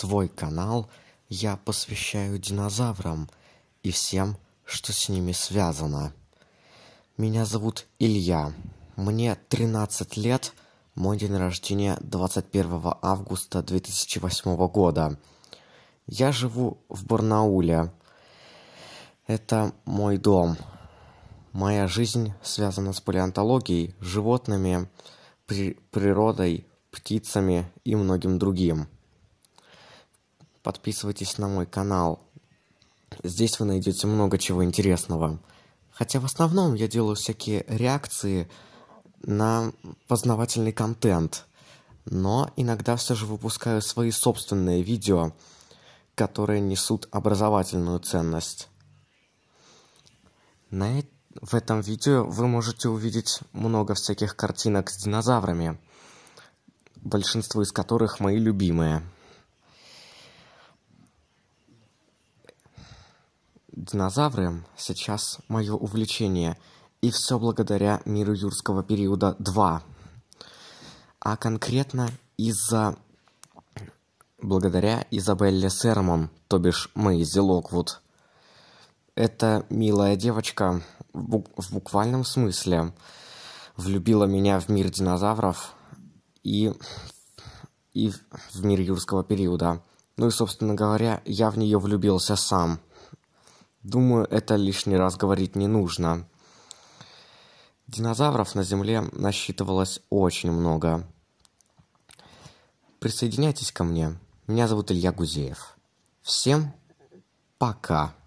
Свой канал я посвящаю динозаврам и всем, что с ними связано. Меня зовут Илья. Мне 13 лет. Мой день рождения 21 августа 2008 года. Я живу в Барнауле. Это мой дом. Моя жизнь связана с палеонтологией, животными, при природой, птицами и многим другим подписывайтесь на мой канал. Здесь вы найдете много чего интересного. Хотя в основном я делаю всякие реакции на познавательный контент. Но иногда все же выпускаю свои собственные видео, которые несут образовательную ценность. На это в этом видео вы можете увидеть много всяких картинок с динозаврами, большинство из которых мои любимые. Динозавры сейчас мое увлечение, и все благодаря миру юрского периода 2. А конкретно из-за... Благодаря Изабелле Сермон, то бишь Мэйзи Локвуд. Эта милая девочка в, в буквальном смысле влюбила меня в мир динозавров и, и в мир юрского периода. Ну и, собственно говоря, я в нее влюбился сам – Думаю, это лишний раз говорить не нужно. Динозавров на Земле насчитывалось очень много. Присоединяйтесь ко мне. Меня зовут Илья Гузеев. Всем пока.